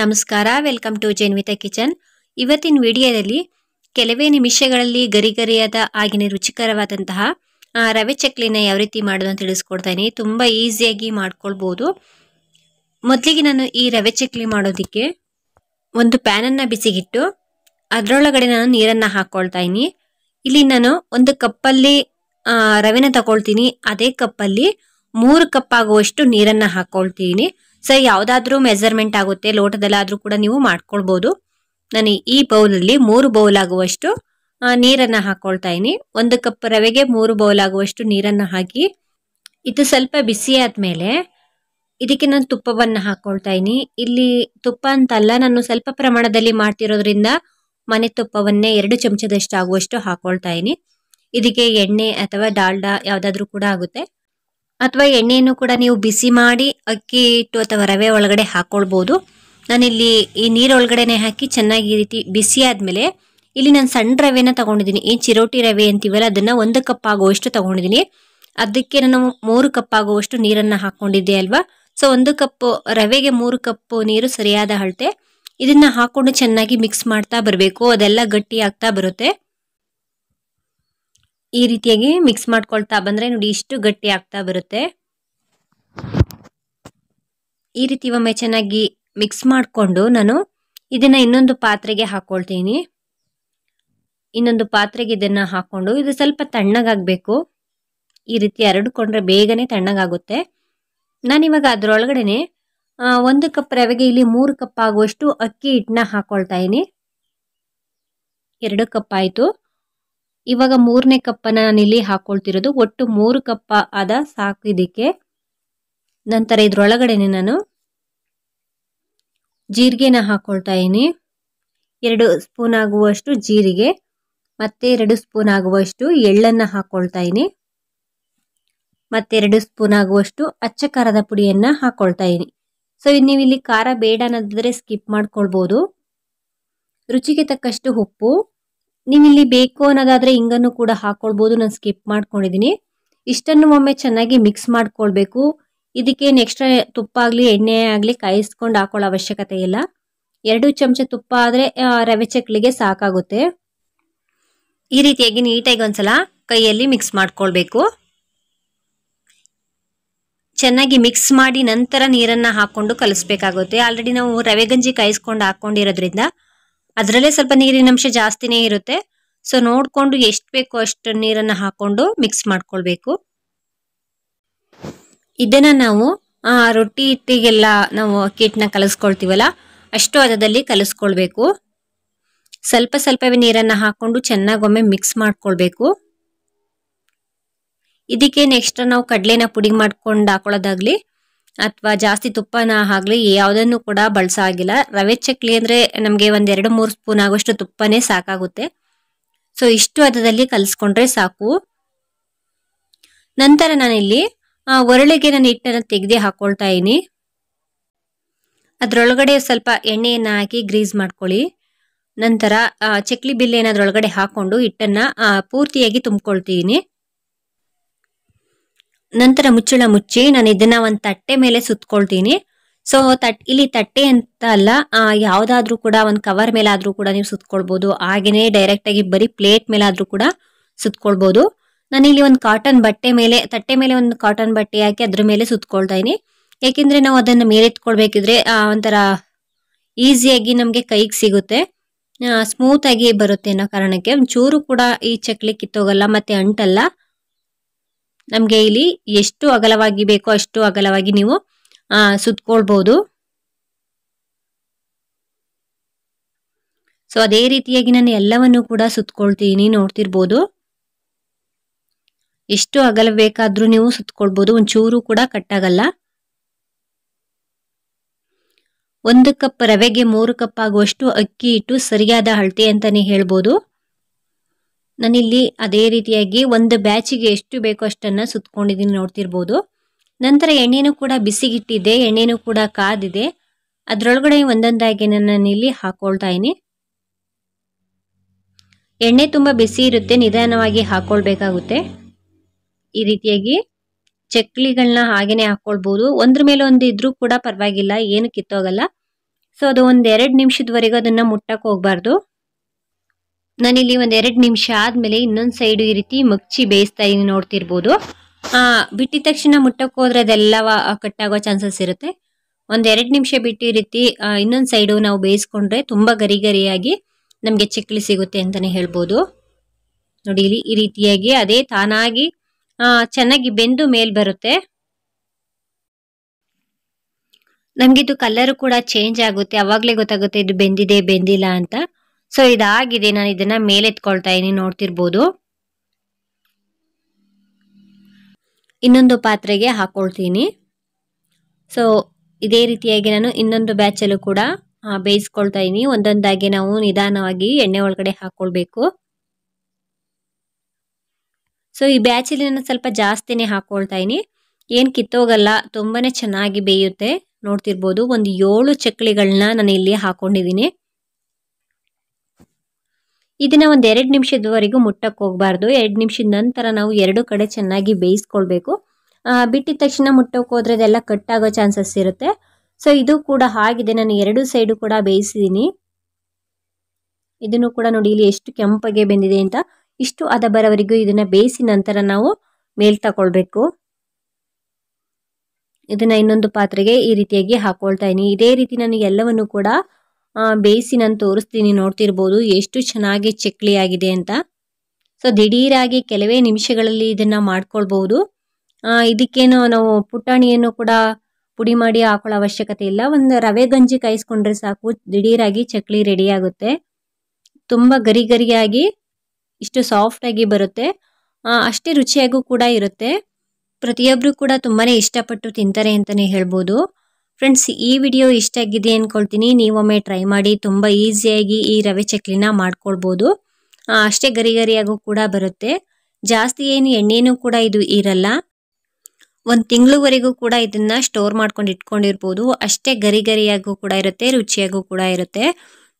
ನಮಸ್ಕಾರ welcome to ಜೇನ್ವಿತಾ kitchen ಇವತ್ತಿನ ವಿಡಿಯೋದಲ್ಲಿ ಕೆಲವೇ ನಿಮಿಷಗಳಲ್ಲಿ ಗರಿಗರಿಯಾದ ಆಗಿನ ರುಚಿಕರವಾದಂತಹ ರವೆ ಚಕ್ಲಿನ ಯಾವ ರೀತಿ ಮಾಡೋದು ಅಂತ ತಿಳಿಸ್ಕೊಡ್ತಾನೆ ತುಂಬ ಈಸಿಯಾಗಿ ಮಾಡ್ಕೊಳ್ಬೋದು ಮೊದಲಿಗೆ ನಾನು ಈ ರವೆ ಚಕ್ಲಿ ಮಾಡೋದಕ್ಕೆ ಒಂದು ಪ್ಯಾನನ್ನು ಬಿಸಿಗಿಟ್ಟು ಅದರೊಳಗಡೆ ನಾನು ನೀರನ್ನು ಹಾಕ್ಕೊಳ್ತಾ ಇದೀನಿ ಇಲ್ಲಿ ನಾನು ಒಂದು ಕಪ್ಪಲ್ಲಿ ರವೆನ ತಗೊಳ್ತೀನಿ ಅದೇ ಕಪ್ಪಲ್ಲಿ ಮೂರು ಕಪ್ ಆಗುವಷ್ಟು ನೀರನ್ನು ಹಾಕ್ಕೊಳ್ತೀನಿ ಸೊ ಯಾವುದಾದ್ರೂ ಮೆಸರ್ಮೆಂಟ್ ಆಗುತ್ತೆ ಲೋಟದಲ್ಲಾದರೂ ಕೂಡ ನೀವು ಮಾಡ್ಕೊಳ್ಬಹುದು ನಾನು ಈ ಬೌಲ್ ಅಲ್ಲಿ ಮೂರು ಬೌಲ್ ಆಗುವಷ್ಟು ನೀರನ್ನ ಹಾಕೊಳ್ತಾ ಇದ್ದೀನಿ ಒಂದು ಕಪ್ ರವೆಗೆ ಮೂರು ಬೌಲ್ ಆಗುವಷ್ಟು ನೀರನ್ನು ಹಾಕಿ ಇದು ಸ್ವಲ್ಪ ಬಿಸಿ ಆದ್ಮೇಲೆ ಇದಕ್ಕೆ ನಾನು ತುಪ್ಪವನ್ನು ಹಾಕೊಳ್ತಾ ಇದ್ದೀನಿ ಇಲ್ಲಿ ತುಪ್ಪ ಅಂತಲ್ಲ ನಾನು ಸ್ವಲ್ಪ ಪ್ರಮಾಣದಲ್ಲಿ ಮಾಡ್ತಿರೋದ್ರಿಂದ ಮನೆ ತುಪ್ಪವನ್ನೇ ಎರಡು ಚಮಚದಷ್ಟು ಆಗುವಷ್ಟು ಹಾಕೊಳ್ತಾ ಇನಿ ಇದಕ್ಕೆ ಎಣ್ಣೆ ಅಥವಾ ಡಾಲ್ಡಾ ಯಾವುದಾದ್ರೂ ಕೂಡ ಆಗುತ್ತೆ ಅಥವಾ ಎಣ್ಣೆಯನ್ನು ಕೂಡ ನೀವು ಬಿಸಿ ಮಾಡಿ ಅಕ್ಕಿ ಹಿಟ್ಟು ಅಥವಾ ರವೆ ಒಳಗಡೆ ಹಾಕೊಳ್ಬೋದು ನಾನಿಲ್ಲಿ ಈ ನೀರೊಳಗಡೆನೆ ಹಾಕಿ ಚೆನ್ನಾಗಿ ಈ ರೀತಿ ಬಿಸಿ ಆದಮೇಲೆ ಇಲ್ಲಿ ನಾನು ಸಣ್ಣ ರವೆನ ತಗೊಂಡಿದ್ದೀನಿ ಈ ಚಿರೋಟಿ ರವೆ ಅಂತೀವಲ್ಲ ಅದನ್ನು ಒಂದು ಕಪ್ ಆಗುವಷ್ಟು ತೊಗೊಂಡಿದ್ದೀನಿ ಅದಕ್ಕೆ ನಾನು ಮೂರು ಕಪ್ ಆಗುವಷ್ಟು ನೀರನ್ನು ಹಾಕ್ಕೊಂಡಿದ್ದೆ ಅಲ್ವಾ ಸೊ ಒಂದು ಕಪ್ ರವೆಗೆ ಮೂರು ಕಪ್ ನೀರು ಸರಿಯಾದ ಅಳತೆ ಇದನ್ನು ಹಾಕ್ಕೊಂಡು ಚೆನ್ನಾಗಿ ಮಿಕ್ಸ್ ಮಾಡ್ತಾ ಬರಬೇಕು ಅದೆಲ್ಲ ಗಟ್ಟಿ ಆಗ್ತಾ ಬರುತ್ತೆ ಈ ರೀತಿಯಾಗಿ ಮಿಕ್ಸ್ ಮಾಡ್ಕೊಳ್ತಾ ಬಂದರೆ ನೋಡಿ ಇಷ್ಟು ಗಟ್ಟಿ ಆಗ್ತಾ ಬರುತ್ತೆ ಈ ರೀತಿ ಒಮ್ಮೆ ಚೆನ್ನಾಗಿ ಮಿಕ್ಸ್ ಮಾಡಿಕೊಂಡು ನಾನು ಇದನ್ನು ಇನ್ನೊಂದು ಪಾತ್ರೆಗೆ ಹಾಕ್ಕೊಳ್ತೀನಿ ಇನ್ನೊಂದು ಪಾತ್ರೆಗೆ ಇದನ್ನು ಹಾಕ್ಕೊಂಡು ಇದು ಸ್ವಲ್ಪ ತಣ್ಣಗಾಗಬೇಕು ಈ ರೀತಿ ಹರಡ್ಕೊಂಡ್ರೆ ಬೇಗನೆ ತಣ್ಣಗಾಗುತ್ತೆ ನಾನಿವಾಗ ಅದರೊಳಗಡೆನೆ ಒಂದು ಕಪ್ ರವೆಗೆ ಇಲ್ಲಿ ಮೂರು ಕಪ್ ಆಗುವಷ್ಟು ಅಕ್ಕಿ ಹಿಟ್ಟನ್ನ ಹಾಕ್ಕೊಳ್ತಾ ಇದ್ದೀನಿ ಎರಡು ಕಪ್ ಆಯಿತು ಇವಾಗ ಮೂರನೇ ಕಪ್ಪನ್ನು ಇಲ್ಲಿ ಹಾಕ್ಕೊಳ್ತಿರೋದು ಒಟ್ಟು ಮೂರು ಕಪ್ಪ ಆದ ಸಾಕು ಇದಕ್ಕೆ ನಂತರ ಇದರೊಳಗಡೆನೆ ನಾನು ಜೀರಿಗೆನ ಹಾಕ್ಕೊಳ್ತಾ ಇದ್ದೀನಿ ಎರಡು ಸ್ಪೂನ್ ಆಗುವಷ್ಟು ಜೀರಿಗೆ ಮತ್ತೆ ಎರಡು ಸ್ಪೂನ್ ಆಗುವಷ್ಟು ಎಳ್ಳನ್ನು ಇದೀನಿ ಮತ್ತೆ ಎರಡು ಸ್ಪೂನ್ ಆಗುವಷ್ಟು ಅಚ್ಚ ಖಾರದ ಪುಡಿಯನ್ನು ಹಾಕೊಳ್ತಾ ಇದೀನಿ ಸೊ ಇದು ನೀವು ಇಲ್ಲಿ ಖಾರ ಬೇಡ ಅನ್ನೋದಿದ್ರೆ ಸ್ಕಿಪ್ ಮಾಡ್ಕೊಳ್ಬೋದು ರುಚಿಗೆ ತಕ್ಕಷ್ಟು ಉಪ್ಪು ನೀವು ಇಲ್ಲಿ ಬೇಕು ಅನ್ನೋದಾದರೆ ಹಿಂಗನ್ನು ಕೂಡ ಹಾಕ್ಕೊಳ್ಬೋದು ನಾನು ಸ್ಕಿಪ್ ಮಾಡ್ಕೊಂಡಿದ್ದೀನಿ ಇಷ್ಟನ್ನು ಒಮ್ಮೆ ಚೆನ್ನಾಗಿ ಮಿಕ್ಸ್ ಮಾಡ್ಕೊಳ್ಬೇಕು ಇದಕ್ಕೆ ನೆಕ್ಸ್ಟ್ ತುಪ್ಪ ಆಗಲಿ ಎಣ್ಣೆ ಆಗಲಿ ಕಾಯಿಸ್ಕೊಂಡು ಹಾಕೊಳ್ಳೋ ಅವಶ್ಯಕತೆ ಇಲ್ಲ ಎರಡು ಚಮಚ ತುಪ್ಪ ಆದರೆ ರವೆ ಚಕ್ಲಿಗೆ ಸಾಕಾಗುತ್ತೆ ಈ ರೀತಿಯಾಗಿ ನೀಟಾಗಿ ಒಂದ್ಸಲ ಕೈಯಲ್ಲಿ ಮಿಕ್ಸ್ ಮಾಡ್ಕೊಳ್ಬೇಕು ಚೆನ್ನಾಗಿ ಮಿಕ್ಸ್ ಮಾಡಿ ನಂತರ ನೀರನ್ನು ಹಾಕ್ಕೊಂಡು ಕಲಿಸ್ಬೇಕಾಗುತ್ತೆ ಆಲ್ರೆಡಿ ನಾವು ರವೆ ಗಂಜಿ ಕಾಯಿಸ್ಕೊಂಡು ಹಾಕ್ಕೊಂಡಿರೋದ್ರಿಂದ ಅದರಲ್ಲೇ ಸ್ವಲ್ಪ ನೀರಿನ ಅಂಶ ಜಾಸ್ತಿನೇ ಇರುತ್ತೆ ಸೊ ನೋಡಿಕೊಂಡು ಎಷ್ಟು ಬೇಕೋ ಅಷ್ಟು ನೀರನ್ನು ಹಾಕೊಂಡು ಮಿಕ್ಸ್ ಮಾಡ್ಕೊಳ್ಬೇಕು ಇದನ್ನು ನಾವು ರೊಟ್ಟಿ ಹಿಟ್ಟಿಗೆಲ್ಲ ನಾವು ಅಕ್ಕಿಟ್ಟನ್ನ ಕಲಿಸ್ಕೊಳ್ತೀವಲ್ಲ ಅಷ್ಟು ಹದದಲ್ಲಿ ಕಲಿಸ್ಕೊಳ್ಬೇಕು ಸ್ವಲ್ಪ ಸ್ವಲ್ಪವೇ ನೀರನ್ನು ಹಾಕ್ಕೊಂಡು ಚೆನ್ನಾಗೊಮ್ಮೆ ಮಿಕ್ಸ್ ಮಾಡ್ಕೊಳ್ಬೇಕು ಇದಕ್ಕೆ ನೆಕ್ಸ್ಟ್ ನಾವು ಕಡಲೆನ ಪುಡಿ ಮಾಡ್ಕೊಂಡು ಹಾಕೊಳ್ಳೋದಾಗ್ಲಿ ಅಥವಾ ಜಾಸ್ತಿ ತುಪ್ಪನ ಆಗ್ಲಿ ಯಾವುದನ್ನು ಕೂಡ ಆಗಿಲ್ಲ ರವೆ ಚಕ್ಲಿ ಅಂದರೆ ನಮಗೆ ಒಂದೆರಡು ಮೂರು ಸ್ಪೂನ್ ಆಗುವಷ್ಟು ತುಪ್ಪನೇ ಸಾಕಾಗುತ್ತೆ ಸೊ ಇಷ್ಟು ಅದರಲ್ಲಿ ಕಲಿಸ್ಕೊಂಡ್ರೆ ಸಾಕು ನಂತರ ನಾನಿಲ್ಲಿ ಒರಳಿಗೆ ನಾನು ಹಿಟ್ಟನ್ನು ತೆಗೆದು ಹಾಕೊಳ್ತಾ ಇದ್ದೀನಿ ಅದರೊಳಗಡೆ ಸ್ವಲ್ಪ ಎಣ್ಣೆಯನ್ನು ಹಾಕಿ ಗ್ರೀಸ್ ಮಾಡ್ಕೊಳ್ಳಿ ನಂತರ ಚಕ್ಲಿ ಬಿಲ್ ಏನಾದ್ರೊಳಗಡೆ ಹಾಕೊಂಡು ಹಿಟ್ಟನ್ನು ಪೂರ್ತಿಯಾಗಿ ತುಂಬ್ಕೊಳ್ತೀನಿ ನಂತರ ಮುಚ್ಚಳ ಮುಚ್ಚಿ ನಾನು ಇದನ್ನ ಒಂದು ತಟ್ಟೆ ಮೇಲೆ ಸುತ್ತಕೊಳ್ತೀನಿ ಸೊ ತಟ್ ಇಲ್ಲಿ ತಟ್ಟೆ ಅಂತ ಅಲ್ಲ ಯಾವುದಾದ್ರೂ ಕೂಡ ಒಂದು ಕವರ್ ಮೇಲಾದ್ರೂ ಕೂಡ ನೀವು ಸುತ್ಕೊಳ್ಬೋದು ಹಾಗೆಯೇ ಡೈರೆಕ್ಟಾಗಿ ಬರೀ ಪ್ಲೇಟ್ ಮೇಲಾದ್ರೂ ಕೂಡ ನಾನು ಇಲ್ಲಿ ಒಂದು ಕಾಟನ್ ಬಟ್ಟೆ ಮೇಲೆ ತಟ್ಟೆ ಮೇಲೆ ಒಂದು ಕಾಟನ್ ಬಟ್ಟೆ ಹಾಕಿ ಅದ್ರ ಮೇಲೆ ಸುತ್ಕೊಳ್ತಾ ಇನಿ ಏಕೆಂದರೆ ನಾವು ಅದನ್ನು ಮೇಲೆತ್ಕೊಳ್ಬೇಕಿದ್ರೆ ಒಂಥರ ಈಸಿಯಾಗಿ ನಮಗೆ ಕೈಗೆ ಸಿಗುತ್ತೆ ಸ್ಮೂತಾಗಿ ಬರುತ್ತೆ ಅನ್ನೋ ಕಾರಣಕ್ಕೆ ಚೂರು ಕೂಡ ಈ ಚಕ್ಲಿ ಕಿತ್ತೋಗಲ್ಲ ಮತ್ತು ಅಂಟಲ್ಲ ನಮಗೆ ಇಲ್ಲಿ ಎಷ್ಟು ಅಗಲವಾಗಿ ಬೇಕೋ ಅಷ್ಟು ಅಗಲವಾಗಿ ನೀವು ಸುತ್ಕೊಳ್ಬೋದು ಸೊ ಅದೇ ರೀತಿಯಾಗಿ ನಾನು ಎಲ್ಲವನ್ನು ಕೂಡ ಸುತ್ಕೊಳ್ತೀನಿ ನೋಡ್ತಿರ್ಬೋದು ಎಷ್ಟು ಅಗಲ ಬೇಕಾದರೂ ನೀವು ಸುತ್ಕೊಳ್ಬೋದು ಒಂಚೂರು ಕೂಡ ಕಟ್ಟಾಗಲ್ಲ ಒಂದು ಕಪ್ ರವೆಗೆ ಮೂರು ಕಪ್ ಆಗುವಷ್ಟು ಅಕ್ಕಿ ಇಟ್ಟು ಸರಿಯಾದ ಅಳತೆ ಅಂತಾನೆ ಹೇಳ್ಬೋದು ನಾನಿಲ್ಲಿ ಅದೇ ರೀತಿಯಾಗಿ ಒಂದು ಬ್ಯಾಚಿಗೆ ಎಷ್ಟು ಬೇಕೋ ಅಷ್ಟನ್ನು ಸುತ್ಕೊಂಡಿದ್ದೀನಿ ನೋಡ್ತಿರ್ಬೋದು ನಂತರ ಎಣ್ಣೆನೂ ಕೂಡ ಬಿಸಿಗಿಟ್ಟಿದೆ ಎಣ್ಣೆನೂ ಕೂಡ ಕಾದಿದೆ ಅದರೊಳಗಡೆ ಒಂದೊಂದಾಗಿ ನಾನಿಲ್ಲಿ ಹಾಕ್ಕೊಳ್ತಾ ಇದ್ದೀನಿ ಎಣ್ಣೆ ತುಂಬ ಬಿಸಿ ಇರುತ್ತೆ ನಿಧಾನವಾಗಿ ಹಾಕ್ಕೊಳ್ಬೇಕಾಗುತ್ತೆ ಈ ರೀತಿಯಾಗಿ ಚಕ್ಲಿಗಳನ್ನ ಹಾಗೇನೆ ಹಾಕ್ಕೊಳ್ಬೋದು ಒಂದ್ರ ಮೇಲೆ ಒಂದು ಇದ್ರೂ ಕೂಡ ಪರವಾಗಿಲ್ಲ ಏನು ಕಿತ್ತೋಗಲ್ಲ ಸೊ ಅದು ಒಂದು ಎರಡು ನಿಮಿಷದವರೆಗೂ ಅದನ್ನು ಮುಟ್ಟಕ್ಕೆ ಹೋಗ್ಬಾರ್ದು ನಾನಿಲ್ಲಿ ಒಂದು ಎರಡು ನಿಮಿಷ ಆದಮೇಲೆ ಇನ್ನೊಂದು ಸೈಡು ಈ ರೀತಿ ಮಗ್ಚಿ ಬೇಯಿಸ್ತಾ ಇದ್ದೀನಿ ನೋಡ್ತಿರ್ಬೋದು ಬಿಟ್ಟಿದ ತಕ್ಷಣ ಮುಟ್ಟಕ್ಕೆ ಹೋದ್ರೆ ಅದೆಲ್ಲ ಕಟ್ಟಾಗೋ ಚಾನ್ಸಸ್ ಇರುತ್ತೆ ಒಂದು ಎರಡು ನಿಮಿಷ ಬಿಟ್ಟು ಈ ರೀತಿ ಇನ್ನೊಂದು ಸೈಡು ನಾವು ಬೇಯಿಸ್ಕೊಂಡ್ರೆ ತುಂಬ ಗರಿ ಗರಿಯಾಗಿ ನಮಗೆ ಚಕ್ಕಲಿ ಸಿಗುತ್ತೆ ಅಂತಲೇ ಹೇಳ್ಬೋದು ನೋಡಿ ಇಲ್ಲಿ ಈ ರೀತಿಯಾಗಿ ಅದೇ ತಾನಾಗಿ ಚೆನ್ನಾಗಿ ಬೆಂದು ಮೇಲ್ ಬರುತ್ತೆ ನಮಗಿದು ಕಲರ್ ಕೂಡ ಚೇಂಜ್ ಆಗುತ್ತೆ ಅವಾಗಲೇ ಗೊತ್ತಾಗುತ್ತೆ ಇದು ಬೆಂದಿದೆ ಬೆಂದಿಲ್ಲ ಅಂತ ಸೊ ಇದಾಗಿದೆ ನಾನು ಇದನ್ನ ಮೇಲೆತ್ಕೊಳ್ತಾ ಇದೀನಿ ನೋಡ್ತಿರ್ಬೋದು ಇನ್ನೊಂದು ಪಾತ್ರೆಗೆ ಹಾಕೊಳ್ತೀನಿ ಸೊ ಇದೇ ರೀತಿಯಾಗಿ ನಾನು ಇನ್ನೊಂದು ಬ್ಯಾಚಲ್ಲೂ ಕೂಡ ಬೇಯಿಸ್ಕೊಳ್ತಾ ಇದೀನಿ ಒಂದೊಂದಾಗಿ ನಾವು ನಿಧಾನವಾಗಿ ಎಣ್ಣೆ ಒಳಗಡೆ ಹಾಕೊಳ್ಬೇಕು ಸೊ ಈ ಬ್ಯಾಚಲ್ಲಿ ನಾನು ಸ್ವಲ್ಪ ಜಾಸ್ತಿನೇ ಹಾಕೊಳ್ತಾ ಇದೀನಿ ಏನು ಕಿತ್ತೋಗಲ್ಲ ತುಂಬಾನೇ ಚೆನ್ನಾಗಿ ಬೇಯುತ್ತೆ ನೋಡ್ತಿರ್ಬೋದು ಒಂದು ಏಳು ಚಕ್ಲಿಗಳನ್ನ ನಾನು ಇಲ್ಲಿ ಹಾಕೊಂಡಿದ್ದೀನಿ ಇದನ್ನು ಒಂದು ಎರಡು ನಿಮಿಷದವರೆಗೂ ಮುಟ್ಟಕ್ಕೆ ಹೋಗಬಾರ್ದು ಎರಡು ನಿಮಿಷದ ನಂತರ ನಾವು ಎರಡು ಕಡೆ ಚೆನ್ನಾಗಿ ಬೇಯಿಸ್ಕೊಳ್ಬೇಕು ಬಿಟ್ಟಿದ ತಕ್ಷಣ ಮುಟ್ಟಕ್ಕೆ ಹೋದ್ರೆ ಅದೆಲ್ಲ ಕಟ್ಟಾಗೋ ಚಾನ್ಸಸ್ ಇರುತ್ತೆ ಸೊ ಇದು ಕೂಡ ಹಾಗಿದೆ ನಾನು ಎರಡು ಸೈಡು ಕೂಡ ಬೇಯಿಸಿದ್ದೀನಿ ಇದನ್ನು ಕೂಡ ನೋಡಿ ಇಲ್ಲಿ ಎಷ್ಟು ಕೆಂಪಗೆ ಬೆಂದಿದೆ ಅಂತ ಇಷ್ಟು ಅದ ಬರೋವರೆಗೂ ಇದನ್ನ ಬೇಯಿಸಿ ನಂತರ ನಾವು ಮೇಲ್ ತಗೊಳ್ಬೇಕು ಇದನ್ನ ಇನ್ನೊಂದು ಪಾತ್ರೆಗೆ ಈ ರೀತಿಯಾಗಿ ಹಾಕೊಳ್ತಾ ಇದೀನಿ ಇದೇ ರೀತಿ ನಾನು ಎಲ್ಲವನ್ನು ಕೂಡ ಬೇಯಿಸಿ ನಾನು ತೋರಿಸ್ತೀನಿ ನೋಡ್ತಿರ್ಬೋದು ಎಷ್ಟು ಚೆನ್ನಾಗಿ ಚಕ್ಲಿ ಆಗಿದೆ ಅಂತ ಸೊ ದಿಢೀರಾಗಿ ಕೆಲವೇ ನಿಮಿಷಗಳಲ್ಲಿ ಇದನ್ನು ಮಾಡ್ಕೊಳ್ಬೋದು ಇದಕ್ಕೇನು ನಾವು ಪುಟಾಣಿಯನ್ನು ಕೂಡ ಪುಡಿ ಮಾಡಿ ಹಾಕೊಳ್ಳೋ ಅವಶ್ಯಕತೆ ಇಲ್ಲ ಒಂದು ರವೆ ಗಂಜಿ ಕಾಯಿಸ್ಕೊಂಡ್ರೆ ಸಾಕು ದಿಢೀರಾಗಿ ಚಕ್ಲಿ ರೆಡಿಯಾಗುತ್ತೆ ತುಂಬ ಗರಿ ಗರಿಯಾಗಿ ಇಷ್ಟು ಸಾಫ್ಟಾಗಿ ಬರುತ್ತೆ ಅಷ್ಟೇ ರುಚಿಯಾಗೂ ಕೂಡ ಇರುತ್ತೆ ಪ್ರತಿಯೊಬ್ಬರು ಕೂಡ ತುಂಬಾ ಇಷ್ಟಪಟ್ಟು ತಿಂತಾರೆ ಅಂತಲೇ ಹೇಳ್ಬೋದು ಫ್ರೆಂಡ್ಸ್ ಈ ವಿಡಿಯೋ ಇಷ್ಟ ಆಗಿದೆ ಅಂದ್ಕೊಳ್ತೀನಿ ನೀವೊಮ್ಮೆ ಟ್ರೈ ಮಾಡಿ ತುಂಬ ಈಸಿಯಾಗಿ ಈ ರವೆ ಚಕ್ಲಿನ ಮಾಡ್ಕೊಳ್ಬೋದು ಅಷ್ಟೇ ಗರಿ ಗರಿಯಾಗೂ ಕೂಡ ಬರುತ್ತೆ ಜಾಸ್ತಿ ಏನು ಎಣ್ಣೆನೂ ಕೂಡ ಇದು ಇರಲ್ಲ ಒಂದು ತಿಂಗಳವರೆಗೂ ಕೂಡ ಇದನ್ನು ಸ್ಟೋರ್ ಮಾಡ್ಕೊಂಡು ಇಟ್ಕೊಂಡಿರ್ಬೋದು ಅಷ್ಟೇ ಗರಿ ಗರಿಯಾಗೂ ಕೂಡ ಇರುತ್ತೆ ರುಚಿಯಾಗೂ ಕೂಡ ಇರುತ್ತೆ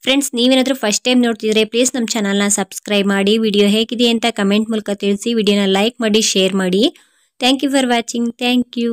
ಫ್ರೆಂಡ್ಸ್ ನೀವೇನಾದರೂ ಫಸ್ಟ್ ಟೈಮ್ ನೋಡ್ತಿದ್ರೆ ಪ್ಲೀಸ್ ನಮ್ಮ ಚಾನಲ್ನ ಸಬ್ಸ್ಕ್ರೈಬ್ ಮಾಡಿ ವಿಡಿಯೋ ಹೇಗಿದೆ ಅಂತ ಕಮೆಂಟ್ ಮೂಲಕ ತಿಳಿಸಿ ವಿಡಿಯೋನ ಲೈಕ್ ಮಾಡಿ ಶೇರ್ ಮಾಡಿ thank you for watching thank you